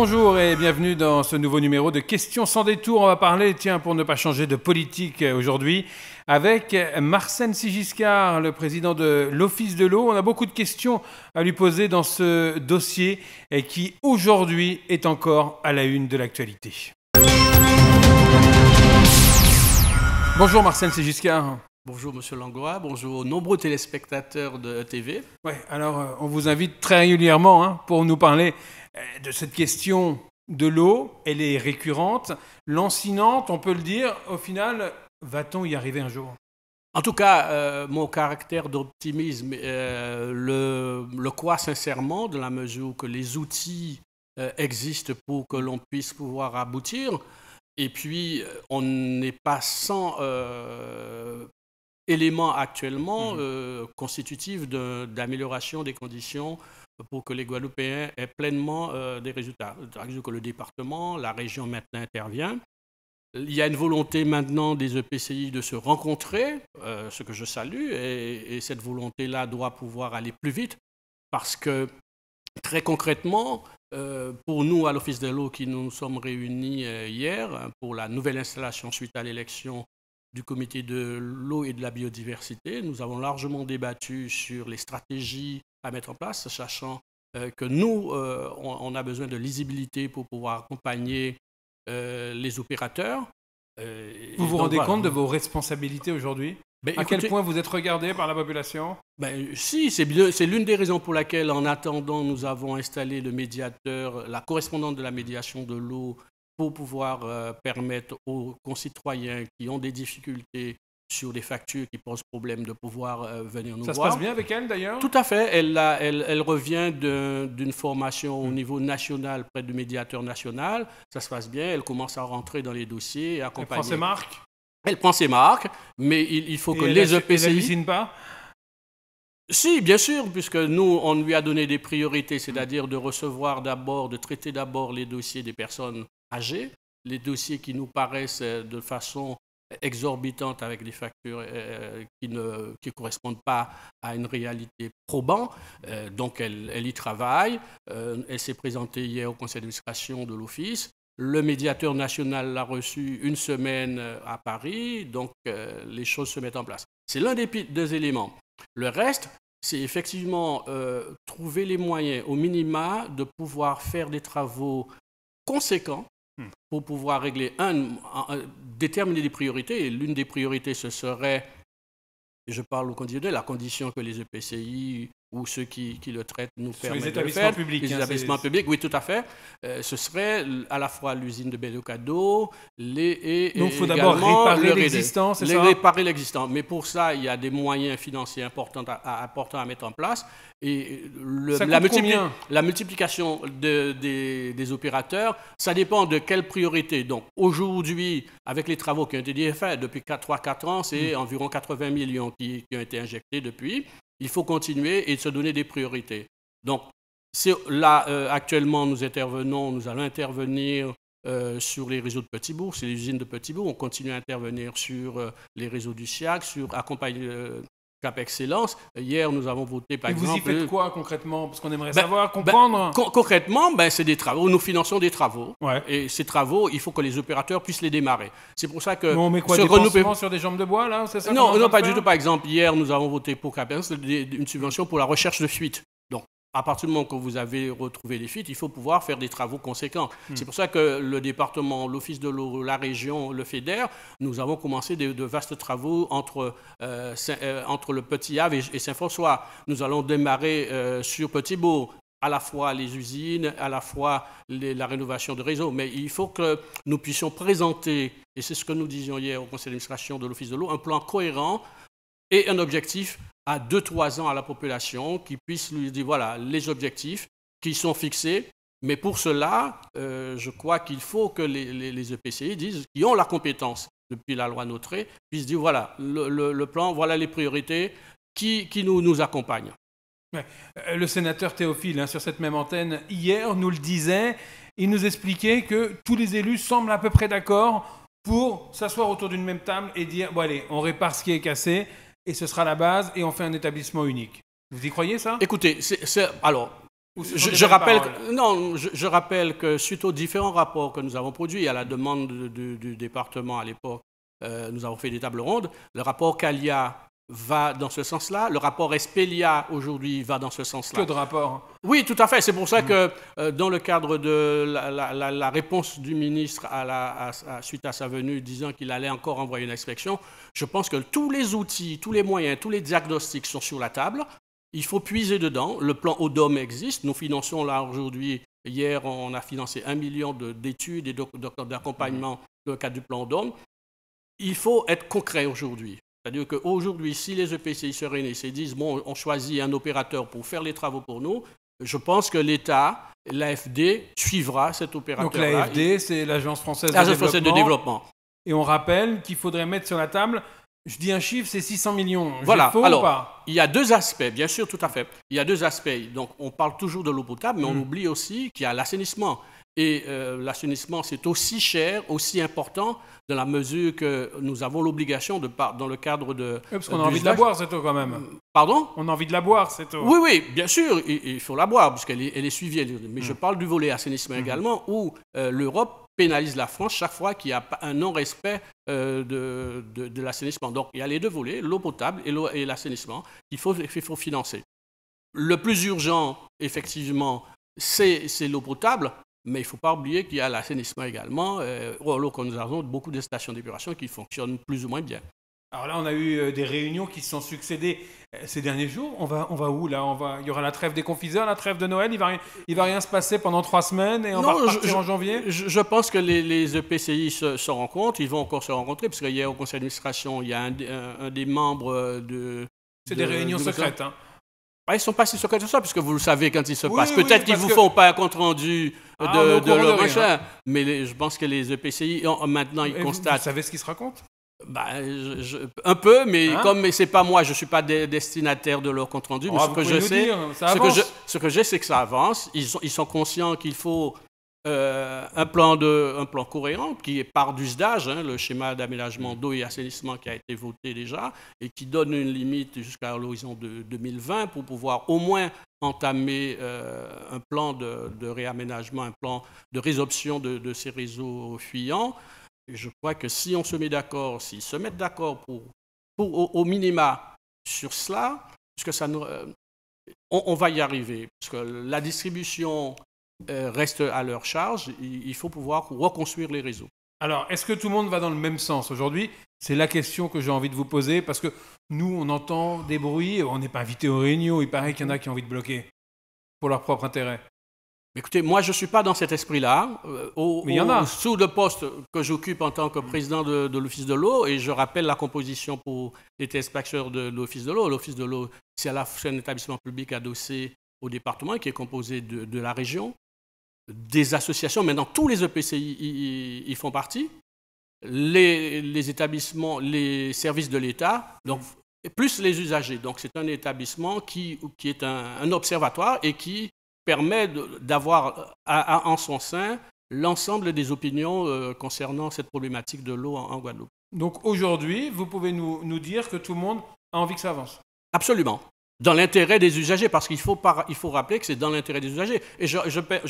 Bonjour et bienvenue dans ce nouveau numéro de Questions sans détour. On va parler, tiens, pour ne pas changer de politique euh, aujourd'hui, avec Marcène Sigiscard, le président de l'Office de l'eau. On a beaucoup de questions à lui poser dans ce dossier qui aujourd'hui est encore à la une de l'actualité. Bonjour Marcel Sigiscard. Bonjour Monsieur Langlois, bonjour aux nombreux téléspectateurs de e TV. Oui, alors euh, on vous invite très régulièrement hein, pour nous parler euh, de cette question de l'eau. Elle est récurrente, lancinante, on peut le dire. Au final, va-t-on y arriver un jour En tout cas, euh, mon caractère d'optimisme le, le, croit sincèrement, de la mesure que les outils existent pour que l'on puisse pouvoir aboutir. Et puis, on n'est pas sans élément actuellement mhm. euh, constitutif d'amélioration des conditions pour que les Guadeloupéens aient pleinement euh, des résultats. que le département, la région maintenant intervient. Il y a une volonté maintenant des EPCI de se rencontrer, euh, ce que je salue, et, cette volonté-là doit pouvoir aller plus vite parce que très concrètement, pour nous, à l'Office de l'eau, qui nous, sommes réunis hier pour la nouvelle installation suite à l'élection du comité de l'eau et de la biodiversité. Nous avons largement débattu sur les stratégies à mettre en place, sachant euh, que nous, euh, on, a besoin de lisibilité pour pouvoir accompagner euh, les opérateurs. vous vous rendez compte de vos responsabilités aujourd'hui ben, à quel point vous êtes regardé par la population ben, Si, c'est l'une des raisons pour laquelle, en attendant, nous avons installé le médiateur, la correspondante de la médiation de l'eau pour pouvoir euh, permettre aux concitoyens qui ont des difficultés sur des factures qui posent problème de pouvoir euh, venir nous voir. Ça se passe bien avec elle d'ailleurs Tout à fait. Elle, revient d'une formation au mm. niveau national près du médiateur national. Ça se passe bien. Elle commence à rentrer dans les dossiers et accompagner. Elle prend ses marques Elle prend ses marques, mais il, faut que les EPCI. E ne pas si, bien sûr, puisque nous, on lui a donné des priorités, c'est-à-dire de recevoir d'abord, de traiter d'abord les dossiers des personnes âgées, les dossiers qui nous paraissent euh, de façon exorbitante avec des factures euh, qui ne qui correspondent pas à une réalité probante. Euh, donc elle, elle, y travaille. elle s'est présentée hier au conseil d'administration de l'Office. Le médiateur national l'a reçu une semaine à Paris. Donc les choses se mettent en place. C'est l'un des deux éléments. Le reste, c'est effectivement euh, trouver les moyens au minima de pouvoir faire des travaux conséquents hmm. pour pouvoir régler, un, déterminer des priorités. Et l'une des priorités, ce serait, je parle au de la condition que les EPCI ou ceux qui, qui, le traitent nous permettent de le faire. Publics, les hein, établissements publics, oui, tout à fait. Euh, ce serait à la fois l'usine de Belocado, les et, Donc, il faut d'abord réparer l'existant, c'est ça Réparer l'existant. Mais pour ça, il y a des moyens financiers importants à, à mettre en place. Et euh, la, la, multiplication de, des, opérateurs, ça dépend de quelle priorité. Donc aujourd'hui, avec les travaux qui ont été faits depuis 3-4 ans, c'est hmm. environ 80 millions qui ont été injectés depuis il faut continuer et se donner des priorités. Donc, là, euh, actuellement, nous intervenons, nous allons intervenir euh, sur les réseaux de Petitbourg, c'est les usines de Petitbourg. On continue à intervenir sur euh, les réseaux du SIAC, sur accompagner, Cap Excellence. Hier, nous avons voté, par Et exemple... Vous y faites quoi concrètement Parce qu'on aimerait ben, savoir, ben, comprendre... concrètement, ben, c'est des travaux. Nous finançons des travaux. Et ces travaux, il faut que les opérateurs puissent les démarrer. C'est pour ça que... Non, mais quoi, sur des jambes de bois, là Non, non pas du tout. Par exemple, hier, nous avons voté pour Cap Excellence une subvention pour la recherche de fuites à partir du moment que vous avez retrouvé les fuites, il faut pouvoir faire des travaux conséquents. Hmm. C'est pour ça que le département, l'Office de l'eau, la région, le FEDER, nous avons commencé de, vastes travaux euh, euh, entre, le Petit Havre et, Saint-François. Nous allons démarrer euh, sur petit beau à la fois les usines, à la fois la rénovation de réseau. Mais il faut que nous puissions présenter, et c'est ce que nous disions hier au conseil d'administration de l'Office de l'eau, un plan cohérent et un objectif à 2-3 ans à la population, qui puisse lui dire, voilà, les objectifs qui sont fixés. Mais pour cela, euh, je crois qu'il faut que les, les, EPCI e disent, qui ont la compétence depuis la loi Notre, puissent dire, voilà, le, le, plan, voilà les priorités, qui, qui nous, nous euh, Le sénateur Théophile, hein, sur cette même antenne, hier, nous le disait, il nous expliquait que tous les élus semblent à peu près d'accord pour s'asseoir autour d'une même table et dire, bon allez, on répare ce qui est cassé, et ce sera la base, et on fait un établissement unique. Vous y croyez ça Écoutez, alors, je, rappelle que, suite aux différents rapports que nous avons produits à la demande du, département à l'époque, euh, nous avons fait des tables rondes. Le rapport Calia va dans ce sens-là. Le rapport Espelia aujourd'hui va dans ce sens-là. Que de rapports. Hein. Oui, tout à fait. C'est pour ça mm. que euh, dans le cadre de la, réponse du ministre à suite à sa venue, disant qu'il allait encore envoyer une inspection, je pense que tous les outils, tous les moyens, tous les diagnostics sont sur la table. Il faut puiser dedans. Le plan ODOM existe. Nous finançons là aujourd'hui, hier, on a financé un million d'études et d'accompagnement mm. dans le cadre du plan ODOM. Il faut être concret aujourd'hui. C'est-à-dire qu'aujourd'hui, si les EPCI se réunissent et disent, bon, on choisit un opérateur pour faire les travaux pour nous, je pense que l'État, l'AFD, suivra cet opérateur. Donc l'AFD, c'est l'Agence française, de, de développement. Et on rappelle qu'il faudrait mettre sur la table je dis un chiffre, c'est 600 millions. Voilà. Alors, il y a deux aspects, bien sûr, tout à fait. Il y a deux aspects. Donc, on parle toujours de l'eau potable, mais on mm. oublie aussi qu'il y a l'assainissement. Et euh, l'assainissement, c'est aussi cher, aussi important, dans la mesure que nous avons l'obligation, de dans le cadre de... parce euh, qu'on a envie de la boire, cette eau, quand même. Pardon On a envie de la boire, cette eau. Oui, oui, bien sûr, il, faut la boire, parce qu'elle est, elle suivie. Mais mm. je parle du volet assainissement mm. également, où euh, l'Europe pénalise la France chaque fois qu'il y a un non-respect euh, de, l'assainissement. Donc il y a les deux volets, l'eau potable et l'assainissement, qu'il faut, faut financer. Le plus urgent, effectivement, c'est l'eau potable, mais il ne faut pas oublier qu'il y a l'assainissement également, euh, alors que nous avons beaucoup de stations d'épuration qui fonctionnent plus ou moins bien. Alors là, on a eu euh, des réunions qui se sont succédées euh, ces derniers jours. On va, on va où là Il y aura la trêve des confiseurs, la trêve de Noël. Il va, il va rien se passer pendant trois semaines et on va partir en janvier je, je, pense que les, EPCI e se, rencontrent. Ils vont encore se rencontrer parce a au conseil d'administration, il y a un, des membres euh, de. C'est des réunions secrètes. Hein. ne bah, ils sont pas si secrets que ça, puisque vous le savez quand ils se passe passent. Peut-être qu'ils vous font pas un compte-rendu ah, de, leur hein. mais je pense que les EPCI, maintenant, ils constatent... vous savez ce qu'ils se racontent bah, un peu, mais hein comme comme c'est pas moi, je ne suis pas destinataire de leur compte rendu. Ah, ce que, je sais, que c'est que ça avance. Ils sont, conscients qu'il faut euh, un plan de, un plan cohérent qui est par d'usage, hein, le schéma d'aménagement d'eau et assainissement qui a été voté déjà et qui donne une limite jusqu'à l'horizon de 2020 pour pouvoir au moins entamer euh, un plan de, réaménagement, un plan de résorption de ces réseaux fuyants je crois que si on se met d'accord, s'ils se mettent d'accord pour, au, minima sur cela, parce ça euh, on, va y arriver, parce que la distribution euh, reste à leur charge, il, faut pouvoir reconstruire les réseaux. Alors, est-ce que tout le monde va dans le même sens aujourd'hui C'est la question que j'ai envie de vous poser parce que nous, on entend des bruits, on n'est pas invité aux réunions, il paraît qu'il y en a qui ont envie de bloquer pour leur propre intérêt. Écoutez, moi, je ne suis pas dans cet esprit-là. Euh, il y en a. Sous le poste que j'occupe en tant que président de, l'Office de l'eau, et je rappelle la composition pour les téléspectateurs de, l'Office de l'eau. L'Office de l'eau, c'est un établissement public adossé au département qui est composé de, la région, des associations. Maintenant, tous les EPCI y, font partie. Les, établissements, les services de l'État, donc plus les usagers. Donc c'est un établissement qui, est un, observatoire et qui permet d'avoir euh, en son sein l'ensemble des opinions euh, concernant cette problématique de l'eau en, Guadeloupe. Donc aujourd'hui, vous pouvez nous, dire que tout le monde a envie que ça avance Absolument. Dans l'intérêt des usagers, parce qu'il faut, il faut rappeler que c'est dans l'intérêt des usagers. Et je,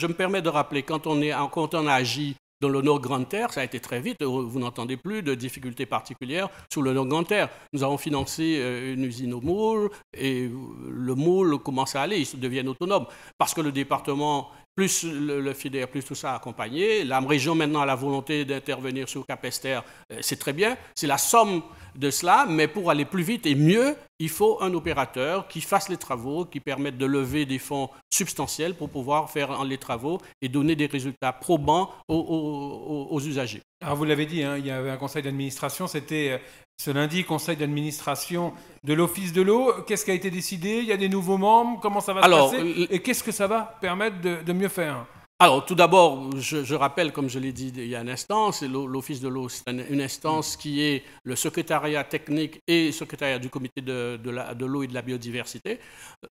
me permets de rappeler, quand on, est, quand on agit dans le Nord grand Terre, ça a été très vite, vous n'entendez plus de difficultés particulières sous le Nord Grande Terre. Nous avons financé euh, une usine au moule et euh, le moule commence à aller, ils deviennent autonomes. Parce que le département plus le, FIDER, plus tout ça accompagné. La région maintenant a la volonté d'intervenir sur Capester, euh, c'est très bien. C'est la somme de cela, mais pour aller plus vite et mieux, il faut un opérateur qui fasse les travaux, qui permette de lever des fonds substantiels pour pouvoir faire les travaux et donner des résultats probants aux usagers. Alors vous l'avez dit, hein, il y avait un conseil d'administration, c'était euh, ce lundi, conseil d'administration de l'Office de l'eau. Qu'est-ce qui a été décidé Il y a des nouveaux membres Comment ça va se passer Et qu'est-ce que ça va permettre de, mieux faire alors, tout d'abord, je, rappelle, comme je l'ai dit il y a un instant, c'est l'Office de l'eau, c'est une instance qui est le secrétariat technique et secrétariat du comité de, l'eau et de la biodiversité.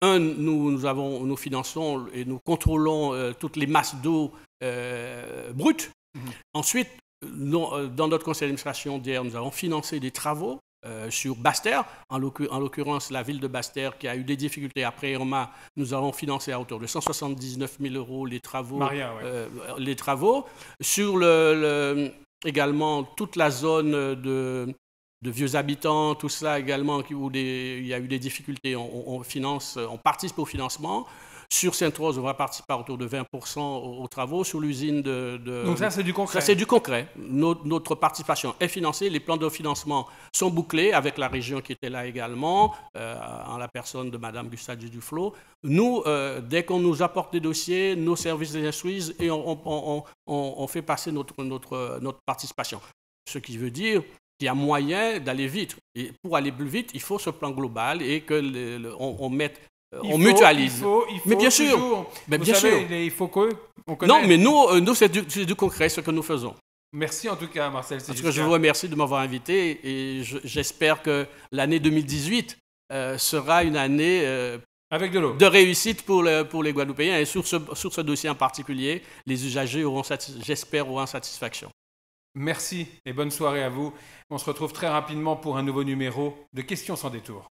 Un, nous, nous, avons, nous finançons et nous contrôlons euh, toutes les masses d'eau euh, brutes. Mmh. Ensuite, euh, dans notre conseil d'administration d'hier, nous avons financé des travaux euh, sur Bastère, en l'occurrence la ville de Bastère qui a eu des difficultés après Irma, nous avons financé à hauteur de 179 000 euros les travaux. Euh, les travaux. Sur également toute la zone de, vieux habitants, tout cela également, où il y a eu des difficultés, on, finance, on participe au financement. Sur Sainte-Rose, on va participer autour de 20% aux, travaux. Sur l'usine de, Donc ça, c'est du concret. c'est du concret. Notre, participation est financée. Les plans de financement sont bouclés avec la région qui était là également, euh, en la personne de Mme Gustave Duflo. Nous, euh, dès qu'on nous apporte des dossiers, nos services les instruisent et on, fait passer notre, notre, notre participation. Ce qui veut dire qu'il y a moyen d'aller vite. Et pour aller plus vite, il faut ce plan global et que on, mette euh, on mutualise. Il faut, il faut mais bien sûr, mais bien sûr. Il faut que Non, mais nous, euh, nous c'est du, concret ce que nous faisons. Merci en tout cas, Marcel. je vous remercie de m'avoir invité et j'espère que l'année 2018 euh, sera une année Avec de, de, réussite pour, pour les Guadeloupéens et sur ce, sur ce dossier en particulier, les usagers auront, j'espère, auront satisfaction. Merci et bonne soirée à vous. On se retrouve très rapidement pour un nouveau numéro de Questions sans détour.